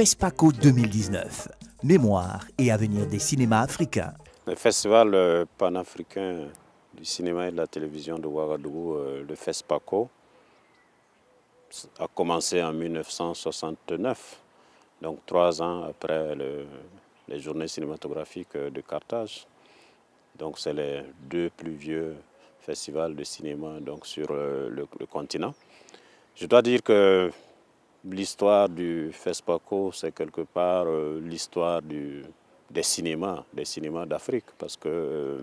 FESPACO 2019, mémoire et avenir des cinémas africains. Le festival euh, panafricain du cinéma et de la télévision de Ouagadougou, euh, le FESPACO, a commencé en 1969, donc trois ans après les journées cinématographiques euh, de Carthage. Donc c'est les deux plus vieux festivals de cinéma donc, sur le continent. Je dois dire que L'histoire du FESPACO, c'est quelque part euh, l'histoire des cinémas, des cinémas d'Afrique, parce que euh,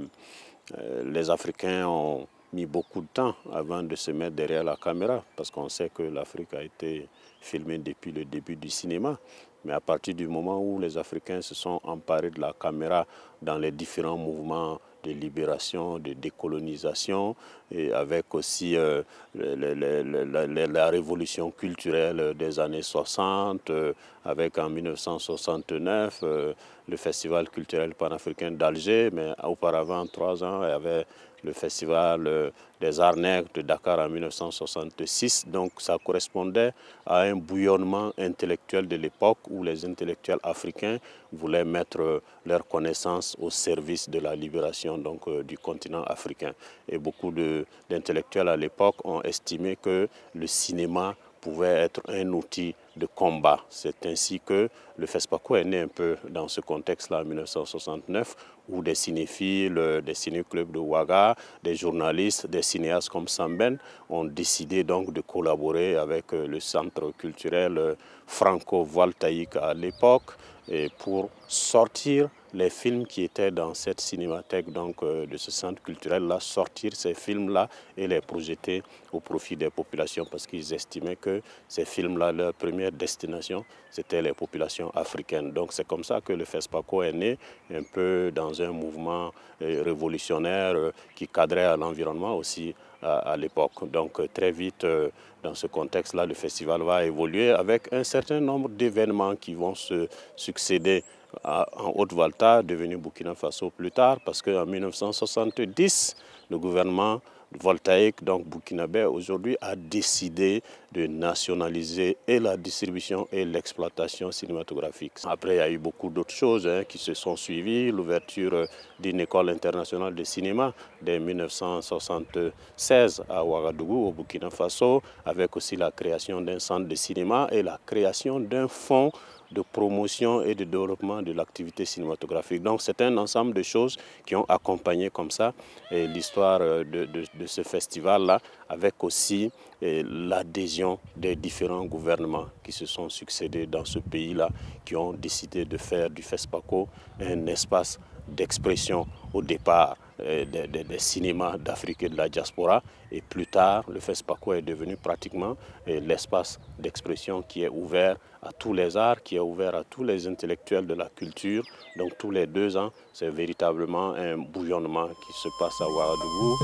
euh, les Africains ont mis beaucoup de temps avant de se mettre derrière la caméra, parce qu'on sait que l'Afrique a été filmée depuis le début du cinéma. Mais à partir du moment où les Africains se sont emparés de la caméra dans les différents mouvements de libération, de décolonisation, et avec aussi euh, la révolution culturelle des années 60, euh, avec en 1969 euh, le Festival culturel panafricain d'Alger, mais auparavant, trois ans, il y avait le Festival des arts de Dakar en 1966. Donc ça correspondait à un bouillonnement intellectuel de l'époque où les intellectuels africains voulaient mettre leurs connaissances au service de la libération donc, du continent africain. Et beaucoup de d'intellectuels à l'époque ont estimé que le cinéma pouvait être un outil de combat. C'est ainsi que le FESPACO est né un peu dans ce contexte-là en 1969, où des cinéphiles, des ciné-clubs de Ouaga, des journalistes, des cinéastes comme Samben ont décidé donc de collaborer avec euh, le centre culturel euh, franco-voltaïque à l'époque pour sortir les films qui étaient dans cette cinémathèque donc, euh, de ce centre culturel-là, sortir ces films-là et les projeter au profit des populations parce qu'ils estimaient que ces films-là, leur première destination, c'était les populations africaines. Donc c'est comme ça que le FESPACO est né, un peu dans un mouvement euh, révolutionnaire euh, qui cadrait à l'environnement aussi à, l'époque. Donc euh, très vite, euh, dans ce contexte-là, le festival va évoluer avec un certain nombre d'événements qui vont se succéder en Haute-Valta, devenu Burkina Faso plus tard, parce qu'en 1970, le gouvernement voltaïque, donc burkinabé, aujourd'hui a décidé de nationaliser et la distribution et l'exploitation cinématographique. Après, il y a eu beaucoup d'autres choses hein, qui se sont suivies, l'ouverture d'une école internationale de cinéma dès 1976 à Ouagadougou, au Burkina Faso, avec aussi la création d'un centre de cinéma et la création d'un fonds de promotion et de développement de l'activité cinématographique. Donc c'est un ensemble de choses qui ont accompagné comme ça eh, l'histoire euh, de, ce festival-là, avec aussi eh, l'adhésion des différents gouvernements qui se sont succédés dans ce pays-là, qui ont décidé de faire du FESPACO un espace d'expression au départ euh, des, cinémas d'Afrique et de la diaspora. Et plus tard, le FESPACO est devenu pratiquement euh, l'espace d'expression qui est ouvert à tous les arts, qui est ouvert à tous les intellectuels de la culture. Donc tous les deux ans, c'est véritablement un bouillonnement qui se passe à Ouagadougou.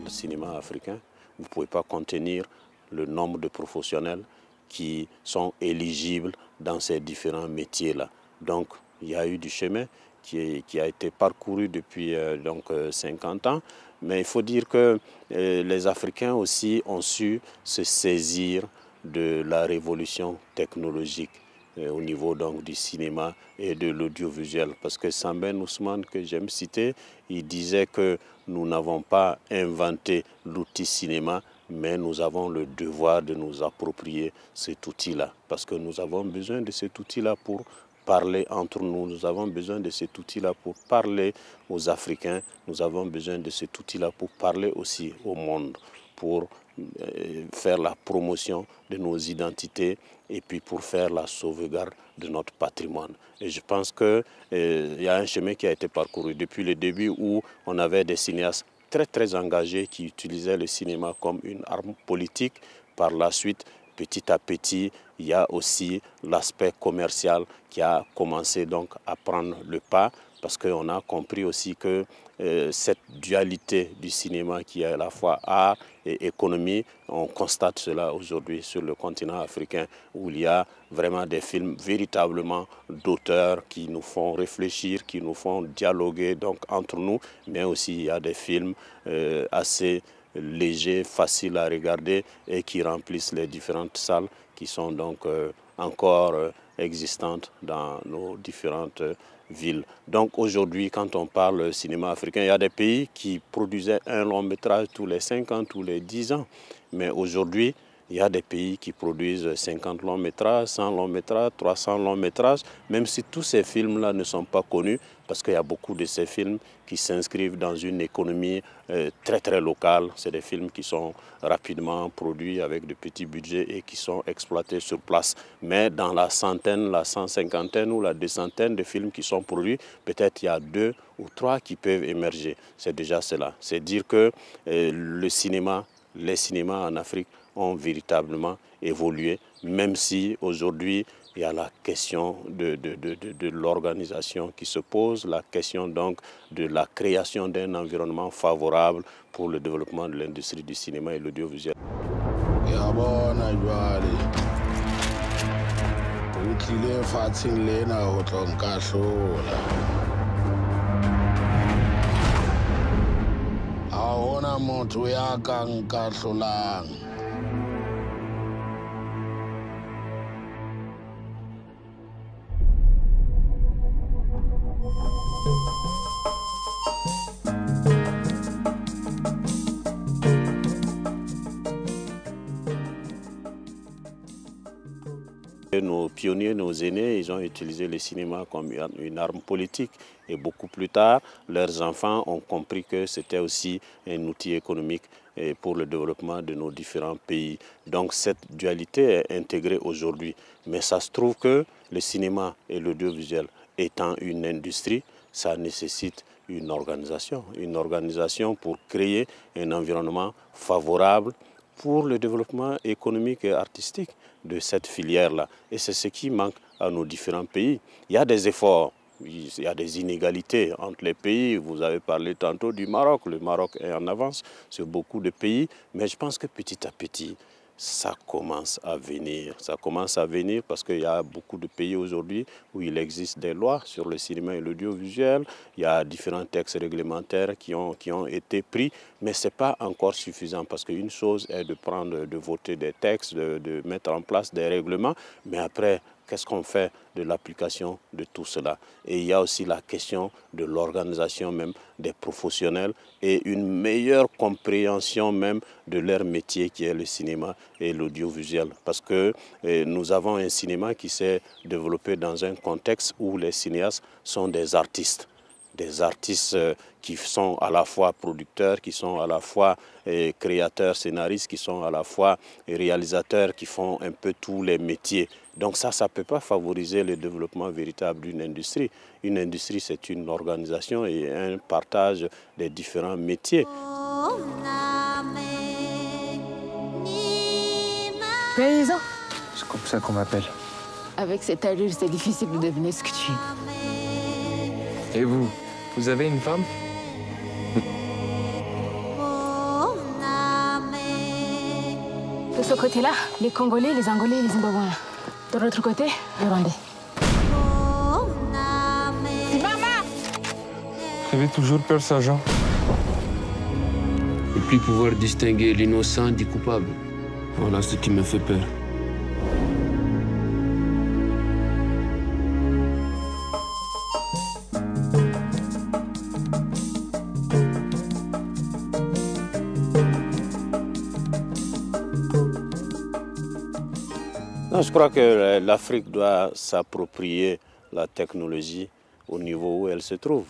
le cinéma africain, vous ne pouvez pas contenir le nombre de professionnels qui sont éligibles dans ces différents métiers-là. Donc, il y a eu du chemin qui, a été parcouru depuis euh, donc, 50 euh, ans, mais il faut dire que euh, les Africains aussi ont su se saisir de la révolution technologique. Euh, au niveau donc du cinéma et de l'audiovisuel. Parce que Samben Ousmane, que j'aime citer, il disait que nous n'avons pas inventé l'outil cinéma, mais nous avons le devoir de nous approprier cet outil-là. Parce que nous avons besoin de cet outil-là pour parler entre nous. Nous avons besoin de cet outil-là pour parler aux Africains. Nous avons besoin de cet outil-là pour parler aussi au monde, pour euh, faire la promotion de nos identités et puis pour faire la sauvegarde de notre patrimoine. Et je pense qu'il euh, y a un chemin qui a été parcouru depuis le début où on avait des cinéastes très très engagés qui utilisaient le cinéma comme une arme politique. Par la suite, petit à petit, il y a aussi l'aspect commercial qui a commencé donc à prendre le pas parce qu'on a compris aussi que euh, cette dualité du cinéma qui est à la fois art et économie. On constate cela aujourd'hui sur le continent africain où il y a vraiment des films véritablement d'auteurs qui nous font réfléchir, qui nous font dialoguer donc entre nous, mais aussi il y a des films euh, assez légers, faciles à regarder et qui remplissent les différentes salles qui sont donc euh, encore existantes dans nos différentes villes. Donc aujourd'hui, quand on parle cinéma africain, il y a des pays qui produisaient un long métrage tous les 5 ans, tous les 10 ans. Mais aujourd'hui, il y a des pays qui produisent 50 longs métrages, 100 longs métrages, 300 longs métrages, même si tous ces films-là ne sont pas connus, parce qu'il y a beaucoup de ces films qui s'inscrivent dans une économie euh, très très locale. C'est des films qui sont rapidement produits avec de petits budgets et qui sont exploités sur place. Mais dans la centaine, la cent cinquantaine ou la deux centaines de films qui sont produits, peut-être il y a deux ou trois qui peuvent émerger. C'est déjà cela. C'est dire que euh, le cinéma, les cinémas en Afrique ont véritablement évolué, même si aujourd'hui il y a la question de, de, l'organisation qui se pose, la question donc de la création d'un environnement favorable pour le développement de l'industrie du cinéma et l'audiovisuel. nos pionniers, nos aînés, ils ont utilisé le cinéma comme une arme politique. Et beaucoup plus tard, leurs enfants ont compris que c'était aussi un outil économique eh, pour le développement de nos différents pays. Donc cette dualité est intégrée aujourd'hui. Mais ça se trouve que le cinéma et l'audiovisuel étant une industrie, ça nécessite une organisation. Une organisation pour créer un environnement favorable pour le développement économique et artistique de cette filière-là. Et c'est ce qui manque à nos différents pays. Il y a des efforts, il y a des inégalités entre les pays. Vous avez parlé tantôt du Maroc. Le Maroc est en avance sur beaucoup de pays. Mais je pense que petit à petit, ça commence à venir. Ça commence à venir parce qu'il y a beaucoup de pays aujourd'hui où il existe des lois sur le cinéma et l'audiovisuel. Il y a différents textes réglementaires qui ont, qui ont été pris, mais ce n'est pas encore suffisant parce qu'une chose est de prendre, de voter des textes, de, de mettre en place des règlements, mais après, Qu'est-ce qu'on fait de l'application de tout cela Et il y a aussi la question de l'organisation même des professionnels et une meilleure compréhension même de leur métier qui est le cinéma et l'audiovisuel. Parce que eh, nous avons un cinéma qui s'est développé dans un contexte où les cinéastes sont des artistes des artistes euh, qui sont à la fois producteurs, qui sont à la fois euh, créateurs, scénaristes, qui sont à la fois réalisateurs, qui font un peu tous les métiers. Donc ça, ça ne peut pas favoriser le développement véritable d'une industrie. Une industrie, c'est une organisation et un partage des différents métiers. Paysan C'est comme ça qu'on m'appelle. Avec cette allure, c'est difficile de devenir ce que tu es. Et vous vous avez une femme De ce côté-là, les Congolais, les Angolais les Zimbabwéens. De l'autre côté, les Rwandais. Maman J'avais toujours peur, Jean. Et puis pouvoir distinguer l'innocent du coupable. Voilà ce qui me fait peur. je crois que l'Afrique doit s'approprier la technologie au niveau où elle se trouve.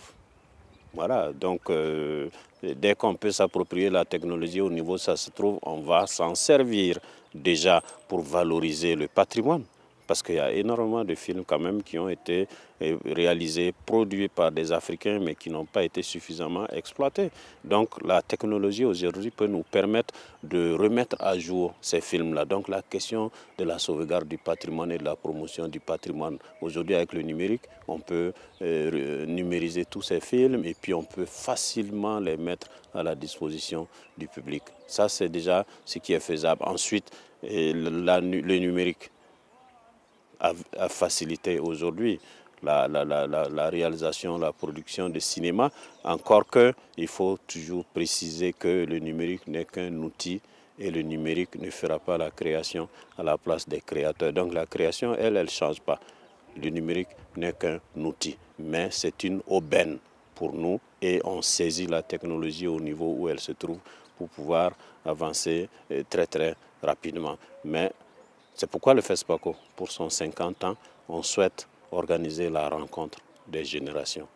Voilà, donc euh, dès qu'on peut s'approprier la technologie au niveau où ça se trouve, on va s'en servir déjà pour valoriser le patrimoine parce qu'il y a énormément de films quand même qui ont été euh, réalisés, produits par des Africains, mais qui n'ont pas été suffisamment exploités. Donc la technologie aujourd'hui peut nous permettre de remettre à jour ces films-là. Donc la question de la sauvegarde du patrimoine et de la promotion du patrimoine, aujourd'hui avec le numérique, on peut euh, numériser tous ces films et puis on peut facilement les mettre à la disposition du public. Ça, c'est déjà ce qui est faisable. Ensuite, euh, le numérique à, faciliter aujourd'hui la, la, la, la, réalisation, la production de cinéma. Encore que, il faut toujours préciser que le numérique n'est qu'un outil et le numérique ne fera pas la création à la place des créateurs. Donc la création, elle, elle ne change pas. Le numérique n'est qu'un outil, mais c'est une aubaine pour nous et on saisit la technologie au niveau où elle se trouve pour pouvoir avancer euh, très très rapidement. Mais c'est pourquoi le FESPACO, pour son 50 ans, on souhaite organiser la rencontre des générations.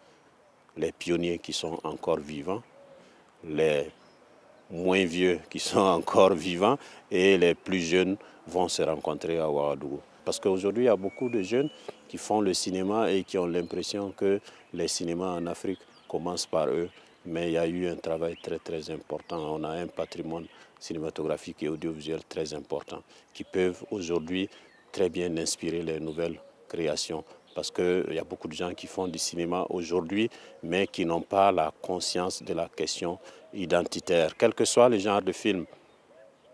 Les pionniers qui sont encore vivants, les moins vieux qui sont encore vivants et les plus jeunes vont se rencontrer à Ouagadougou. Parce qu'aujourd'hui, il y a beaucoup de jeunes qui font le cinéma et qui ont l'impression que les cinémas en Afrique commencent par eux mais il y a eu un travail très très important. On a un patrimoine cinématographique et audiovisuel très important qui peuvent aujourd'hui très bien inspirer les nouvelles créations parce qu'il y a beaucoup de gens qui font du cinéma aujourd'hui, mais qui n'ont pas la conscience de la question identitaire. Quel que soit le genre de film,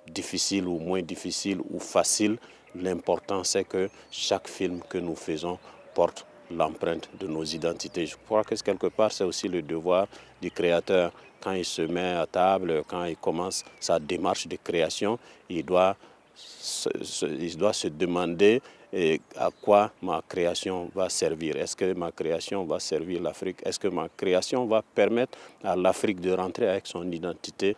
difficile ou moins difficile ou facile, l'important c'est que chaque film que nous faisons porte l'empreinte de nos identités. Je crois que quelque part, c'est aussi le devoir du créateur. Quand il se met à table, quand il commence sa démarche de création, il doit se, il doit se demander eh, à quoi ma création va servir. Est-ce que ma création va servir l'Afrique Est-ce que ma création va permettre à l'Afrique de rentrer avec son identité